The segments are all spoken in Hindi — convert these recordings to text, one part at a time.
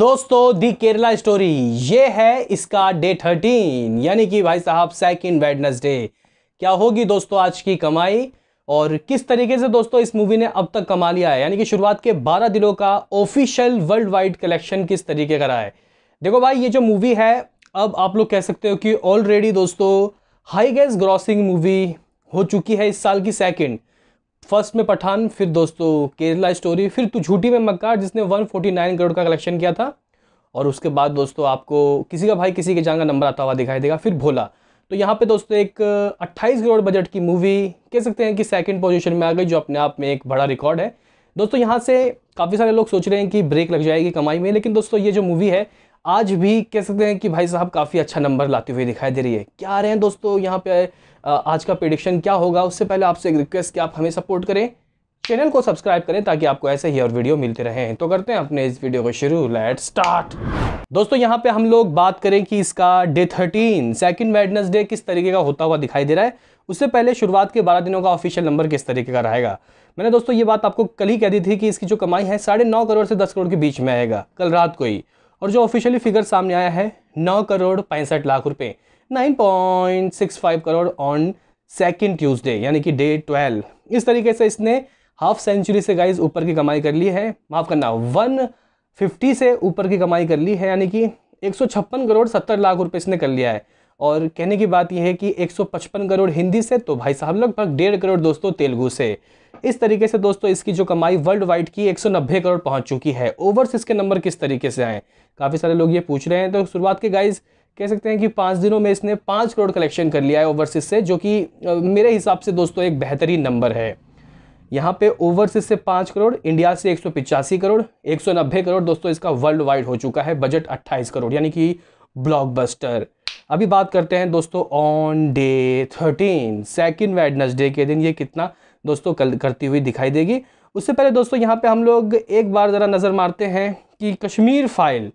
दोस्तों दी केरला स्टोरी ये है इसका डे थर्टीन यानी कि भाई साहब सेकंड वेडनेसडे क्या होगी दोस्तों आज की कमाई और किस तरीके से दोस्तों इस मूवी ने अब तक कमा लिया है यानी कि शुरुआत के 12 दिनों का ऑफिशियल वर्ल्ड वाइड कलेक्शन किस तरीके का रहा है देखो भाई ये जो मूवी है अब आप लोग कह सकते हो कि ऑलरेडी दोस्तों हाईगेस्ट ग्रॉसिंग मूवी हो चुकी है इस साल की सेकेंड फर्स्ट में पठान फिर दोस्तों केरला स्टोरी फिर तू झूठी में मक्का जिसने 149 करोड़ का कलेक्शन किया था और उसके बाद दोस्तों आपको किसी का भाई किसी के जान का नंबर आता हुआ दिखाई देगा फिर भोला तो यहाँ पे दोस्तों एक 28 करोड़ बजट की मूवी कह सकते हैं कि सेकंड पोजीशन में आ गई जो अपने आप में एक बड़ा रिकॉर्ड है दोस्तों यहाँ से काफ़ी सारे लोग सोच रहे हैं कि ब्रेक लग जाएगी कमाई में लेकिन दोस्तों ये जो मूवी है आज भी कह सकते हैं कि भाई साहब काफ़ी अच्छा नंबर लाते हुए दिखाई दे रही है क्या रहे हैं दोस्तों यहाँ पे आज का प्रिडिक्शन क्या होगा उससे पहले आपसे एक रिक्वेस्ट कि आप हमें सपोर्ट करें चैनल को सब्सक्राइब करें ताकि आपको ऐसे ही और वीडियो मिलते रहें तो करते हैं अपने इस वीडियो को शुरू लेट स्टार्ट दोस्तों यहाँ पे हम लोग बात करें कि इसका डे थर्टीन सेकेंड वेडनेसडे किस तरीके का होता हुआ दिखाई दे रहा है उससे पहले शुरुआत के बारह दिनों का ऑफिशियल नंबर किस तरीके का रहेगा मैंने दोस्तों ये बात आपको कल ही कह दी थी कि इसकी जो कमाई है साढ़े नौ करोड़ से दस करोड़ के बीच में आएगा कल रात को ही और जो ऑफिशियली फिगर सामने आया है नौ करोड़ पैंसठ लाख रुपए nine point six five crore on second Tuesday यानी कि डे ट्वेल्व इस तरीके से इसने हाफ सेंचुरी से गाइज ऊपर की कमाई कर ली है माफ़ करना वन फिफ्टी से ऊपर की कमाई कर ली है यानी कि एक सौ छप्पन करोड़ सत्तर लाख रुपए इसने कर लिया है और कहने की बात यह है कि 155 करोड़ हिंदी से तो भाई साहब लगभग डेढ़ करोड़ दोस्तों तेलुगू से इस तरीके से दोस्तों इसकी जो कमाई वर्ल्ड वाइड की 190 करोड़ पहुंच चुकी है ओवर्स के नंबर किस तरीके से आए काफ़ी सारे लोग ये पूछ रहे हैं तो शुरुआत के गाइज़ कह सकते हैं कि पाँच दिनों में इसने पाँच करोड़ कलेक्शन कर लिया है ओवरसीज से जो कि मेरे हिसाब से दोस्तों एक बेहतरीन नंबर है यहाँ पे ओवरसीज से पाँच करोड़ इंडिया से एक सौ पिचासी करोड़ एक सौ नब्बे करोड़ दोस्तों इसका वर्ल्ड वाइड हो चुका है बजट अट्ठाईस करोड़ यानी कि ब्लॉकबस्टर अभी बात करते हैं दोस्तों on day thirteen second Wednesday के दिन ये कितना दोस्तों कल करती हुई दिखाई देगी उससे पहले दोस्तों यहाँ पे हम लोग एक बार ज़रा नज़र मारते हैं कि कश्मीर फाइल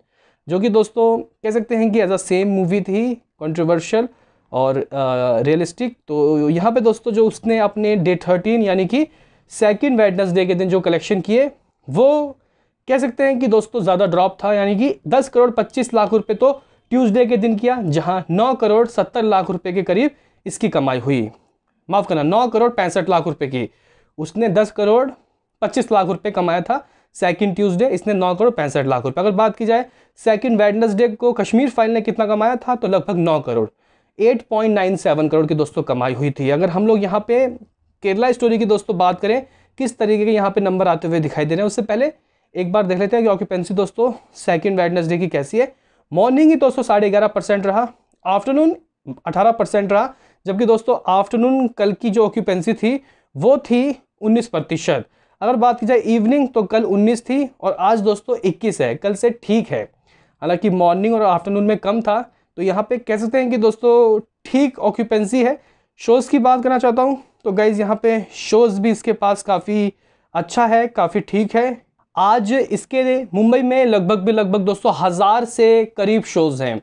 जो कि दोस्तों कह सकते हैं कि एज अ सेम मूवी थी कंट्रोवर्शियल और रियलिस्टिक तो यहाँ पे दोस्तों जो उसने अपने डे थर्टीन यानी कि सेकेंड वेडनेसडे के दिन जो कलेक्शन किए वो कह सकते हैं कि दोस्तों ज़्यादा ड्रॉप था यानी कि दस करोड़ पच्चीस लाख रुपये तो ट्यूसडे के दिन किया जहां नौ करोड़ सत्तर लाख रुपए के करीब इसकी कमाई हुई माफ़ करना नौ करोड़ पैंसठ लाख रुपए की उसने दस करोड़ पच्चीस लाख रुपए कमाया था सेकंड ट्यूसडे इसने नौ करोड़ पैंसठ लाख रुपए अगर बात की जाए सेकंड वेडनसडे को कश्मीर फाइल ने कितना कमाया था तो लगभग नौ करोड़ 8.97 करोड़ की दोस्तों कमाई हुई थी अगर हम लोग यहाँ पे केरला स्टोरी की दोस्तों बात करें किस तरीके के यहाँ पे नंबर आते हुए दिखाई दे रहे हैं उससे पहले एक बार देख लेते हैं कि ऑक्यूपेंसी दोस्तों सेकंड वेडनेसडे की कैसी है मॉर्निंग ही दोस्तों साढ़े ग्यारह परसेंट रहा आफ्टरनून अठारह परसेंट रहा जबकि दोस्तों आफ्टरनून कल की जो ऑक्यूपेंसी थी वो थी उन्नीस प्रतिशत अगर बात की जाए इवनिंग तो कल उन्नीस थी और आज दोस्तों इक्कीस है कल से ठीक है हालांकि मॉर्निंग और आफ्टरनून में कम था तो यहाँ पर कह सकते हैं कि दोस्तों ठीक ऑक्यूपेंसी है शोज़ की बात करना चाहता हूँ तो गाइज़ यहाँ पे शोज़ भी इसके पास काफ़ी अच्छा है काफ़ी ठीक है आज इसके मुंबई में लगभग भी लगभग दोस्तों हज़ार से करीब शोज़ हैं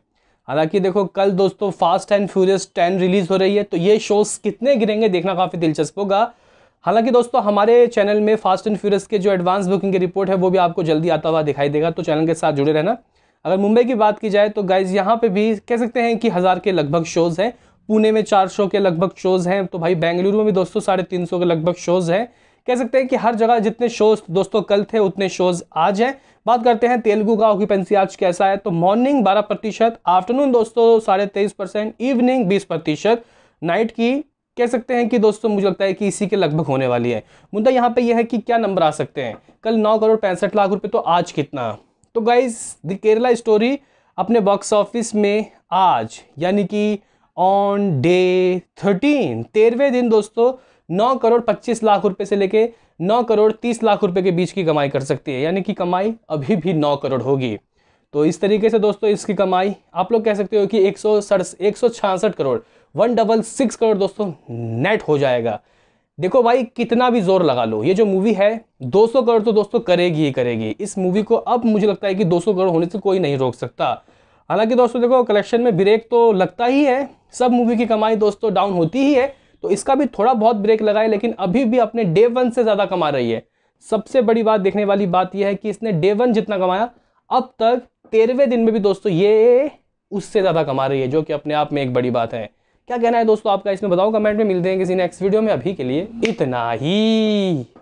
हालांकि देखो कल दोस्तों fast and furious ten release हो रही है तो ये शोज़ कितने गिरेंगे देखना काफ़ी दिलचस्प होगा हालांकि दोस्तों हमारे चैनल में फास्ट एंड फ्यूरियस के जो एडवांस बुकिंग की रिपोर्ट है वो भी आपको जल्दी आता हुआ दिखाई देगा तो चैनल के साथ जुड़े रहना अगर मुंबई की बात की जाए तो गाइज यहाँ पर भी कह सकते हैं कि हज़ार के लगभग शोज़ हैं पुणे में चार सौ के लगभग शोज़ हैं तो भाई बेंगलुरु में भी दोस्तों साढ़े तीन सौ के लगभग शोज़ हैं कह सकते हैं कि हर जगह जितने शोज दोस्तों कल थे उतने शोज आज हैं बात करते हैं तेलुगु का ऑक्यूपेंसी आज कैसा है तो मॉर्निंग बारह प्रतिशत आफ्टरनून दोस्तों साढ़े तेईस परसेंट इवनिंग बीस प्रतिशत नाइट की कह सकते हैं कि दोस्तों मुझे लगता है कि इसी के लगभग होने वाली है मुद्दा यहाँ पर यह है कि क्या नंबर आ सकते हैं कल नौ करोड़ पैंसठ लाख रुपये तो आज कितना तो गाइज द केरला स्टोरी अपने बॉक्स ऑफिस में आज यानी कि ऑन डे थर्टीन तेरहवें दिन दोस्तों नौ करोड़ पच्चीस लाख रुपए से लेके नौ करोड़ तीस लाख रुपए के बीच की कमाई कर सकती है यानी कि कमाई अभी भी नौ करोड़ होगी तो इस तरीके से दोस्तों इसकी कमाई आप लोग कह सकते हो कि एक सौ एक सौ छियासठ crore one double six crore दोस्तों नेट हो जाएगा देखो भाई कितना भी जोर लगा लो ये जो मूवी है 200 करोड़ तो दोस्तों करेगी ही करेगी इस मूवी को अब मुझे लगता है कि 200 करोड़ होने से कोई नहीं रोक सकता हालांकि दोस्तों देखो कलेक्शन में ब्रेक तो लगता ही है सब मूवी की कमाई दोस्तों डाउन होती ही है तो इसका भी थोड़ा बहुत ब्रेक लगा लेकिन अभी भी अपने डे वन से ज़्यादा कमा रही है सबसे बड़ी बात देखने वाली बात यह है कि इसने डे वन जितना कमाया अब तक तेरहवें दिन में भी दोस्तों ये उससे ज़्यादा कमा रही है जो कि अपने आप में एक बड़ी बात है क्या कहना है दोस्तों आपका इसमें बताओ कमेंट में मिलते हैं किसी नेक्स्ट वीडियो में अभी के लिए इतना ही